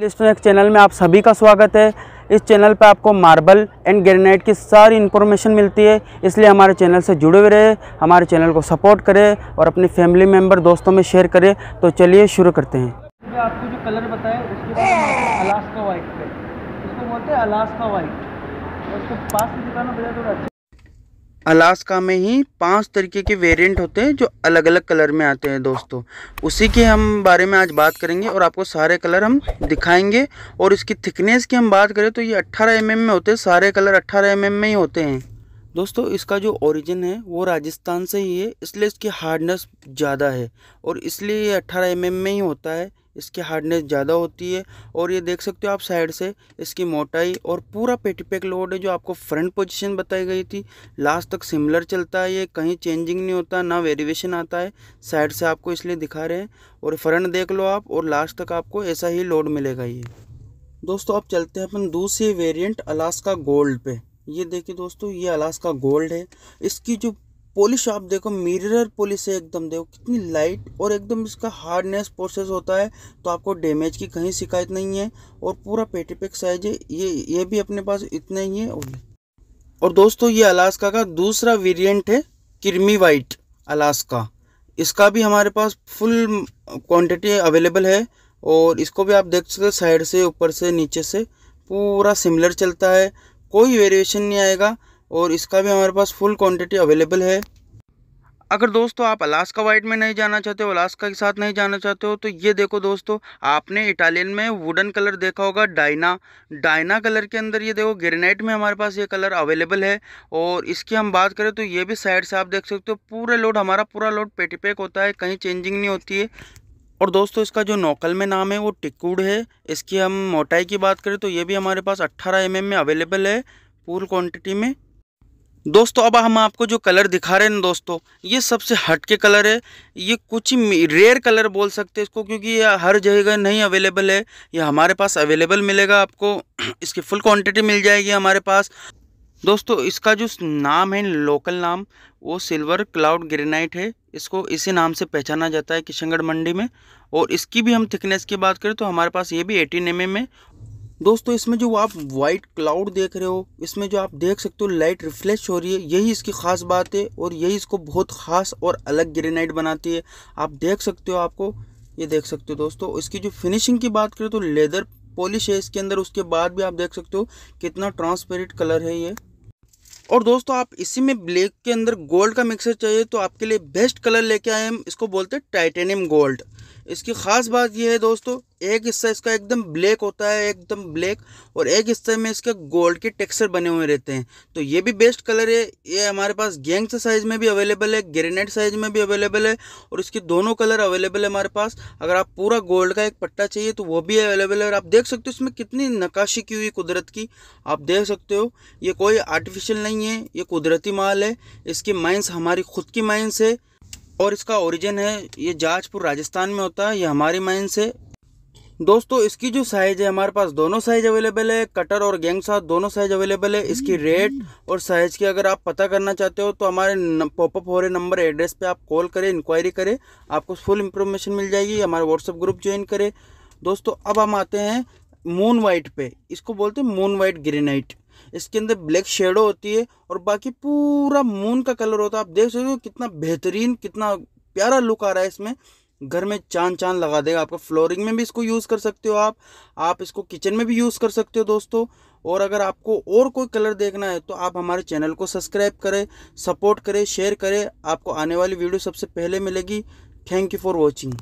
लिस्टन एक चैनल में आप सभी का स्वागत है इस चैनल पर आपको मार्बल एंड ग्रेनाइट की सारी इन्फॉर्मेशन मिलती है इसलिए हमारे चैनल से जुड़े हुए रहे हमारे चैनल को सपोर्ट करें और अपने फैमिली मेम्बर दोस्तों में शेयर करें तो चलिए शुरू करते हैं आपको जो कलर बताया उसके बाद अलास्का वाइट उसको बोलते हैं अलास्का वाइट उसके पास की दिखाना बजाय थोड़ा अलास्का में ही पांच तरीके के वेरिएंट होते हैं जो अलग अलग कलर में आते हैं दोस्तों उसी के हम बारे में आज बात करेंगे और आपको सारे कलर हम दिखाएंगे और इसकी थिकनेस की हम बात करें तो ये 18 एम mm में होते हैं सारे कलर 18 एम mm में ही होते हैं दोस्तों इसका जो ओरिजिन है वो राजस्थान से ही है इसलिए इसकी हार्डनेस ज़्यादा है और इसलिए ये अट्ठारह एम में ही होता है इसकी हार्डनेस ज़्यादा होती है और ये देख सकते हो आप साइड से इसकी मोटाई और पूरा पेटी पैक लोड है जो आपको फ्रंट पोजीशन बताई गई थी लास्ट तक सिमिलर चलता है ये कहीं चेंजिंग नहीं होता ना वेरिएशन आता है साइड से आपको इसलिए दिखा रहे हैं और फ्रंट देख लो आप और लास्ट तक आपको ऐसा ही लोड मिलेगा ये दोस्तों आप चलते हैं अपन दूसरे वेरियंट अलास्का गोल्ड पे ये देखिए दोस्तों ये अलास्का गोल्ड है इसकी जो पॉलिश आप देखो मिररर पॉलिश है एकदम देखो कितनी लाइट और एकदम इसका हार्डनेस प्रोसेस होता है तो आपको डैमेज की कहीं शिकायत नहीं है और पूरा पेटी पैक साइज है ये ये भी अपने पास इतना ही है और, और दोस्तों ये अलास्का का दूसरा वेरिएंट है किरमी वाइट अलास्का इसका भी हमारे पास फुल क्वान्टिटी अवेलेबल है और इसको भी आप देख सकते साइड से ऊपर से नीचे से पूरा सिमिलर चलता है कोई वेरिएशन नहीं आएगा और इसका भी हमारे पास फुल क्वांटिटी अवेलेबल है अगर दोस्तों आप अलास्का वाइट में नहीं जाना चाहते हो अलास्का के साथ नहीं जाना चाहते हो तो ये देखो दोस्तों आपने इटालियन में वुडन कलर देखा होगा डायना डायना कलर के अंदर ये देखो ग्रेनाइट में हमारे पास ये कलर अवेलेबल है और इसकी हम बात करें तो ये भी साइड से आप देख सकते हो पूरा लोड हमारा पूरा लोड पेटी पैक होता है कहीं चेंजिंग नहीं होती है और दोस्तों इसका जो नोकल में नाम है वो टिकूड है इसकी हम मोटाई की बात करें तो ये भी हमारे पास 18 एम mm में अवेलेबल है पूल क्वांटिटी में दोस्तों अब हम आपको जो कलर दिखा रहे हैं ना दोस्तों ये सबसे हट के कलर है ये कुछ रेयर कलर बोल सकते हैं इसको क्योंकि ये हर जगह नहीं अवेलेबल है ये हमारे पास अवेलेबल मिलेगा आपको इसकी फुल क्वांटिटी मिल जाएगी हमारे पास दोस्तों इसका जो नाम है लोकल नाम वो सिल्वर क्लाउड ग्रेनाइट है इसको इसी नाम से पहचाना जाता है किशनगढ़ मंडी में और इसकी भी हम थिकनेस की बात करें तो हमारे पास ये भी एटीन एम है दोस्तों इसमें जो आप वाइट क्लाउड देख रहे हो इसमें जो आप देख सकते हो लाइट रिफ्लेश हो रही है यही इसकी ख़ास बात है और यही इसको बहुत ख़ास और अलग ग्रेनाइट बनाती है आप देख सकते हो आपको ये देख सकते हो दोस्तों इसकी जो फिनिशिंग की बात करें तो लेदर पॉलिश है इसके अंदर उसके बाद भी आप देख सकते हो कितना ट्रांसपेरेंट कलर है ये और दोस्तों आप इसी में ब्लैक के अंदर गोल्ड का मिक्सर चाहिए तो आपके लिए बेस्ट कलर लेके आए हम इसको बोलते हैं टाइटेनियम गोल्ड इसकी ख़ास बात यह है दोस्तों एक हिस्सा इसका एकदम ब्लैक होता है एकदम ब्लैक और एक हिस्से में इसके गोल्ड के टेक्सचर बने हुए रहते हैं तो ये भी बेस्ट कलर है ये हमारे पास गेंग्स साइज़ में भी अवेलेबल है ग्रेनेड साइज़ में भी अवेलेबल है और इसके दोनों कलर अवेलेबल है हमारे पास अगर आप पूरा गोल्ड का एक पट्टा चाहिए तो वो भी अवेलेबल है और आप देख सकते हो इसमें कितनी नकाशी की हुई कुदरत की आप देख सकते हो ये कोई आर्टिफिशियल नहीं है ये कुदरती माल है इसकी माइंस हमारी खुद की माइंस है और इसका ओरिजिन है ये जाजपुर राजस्थान में होता है ये हमारी माइन से दोस्तों इसकी जो साइज़ है हमारे पास दोनों साइज अवेलेबल है कटर और गैंग साथ दोनों साइज अवेलेबल है इसकी रेट हम्म, हम्म। और साइज़ की अगर आप पता करना चाहते हो तो हमारे पॉपअप हो रहे नंबर एड्रेस पे आप कॉल करें इंक्वायरी करें आपको फुल इंफॉर्मेशन मिल जाएगी हमारा व्हाट्सएप ग्रुप ज्वाइन करें दोस्तों अब हम आते हैं मून वाइट पे इसको बोलते हैं मून वाइट ग्रेनाइट इसके अंदर ब्लैक शेडो होती है और बाकी पूरा मून का कलर होता है आप देख सकते हो कितना बेहतरीन कितना प्यारा लुक आ रहा है इसमें घर में चांद चांद लगा देगा आपका फ्लोरिंग में भी इसको यूज़ कर सकते हो आप आप इसको किचन में भी यूज़ कर सकते हो दोस्तों और अगर आपको और कोई कलर देखना है तो आप हमारे चैनल को सब्सक्राइब करें सपोर्ट करें शेयर करें आपको आने वाली वीडियो सबसे पहले मिलेगी थैंक यू फॉर वॉचिंग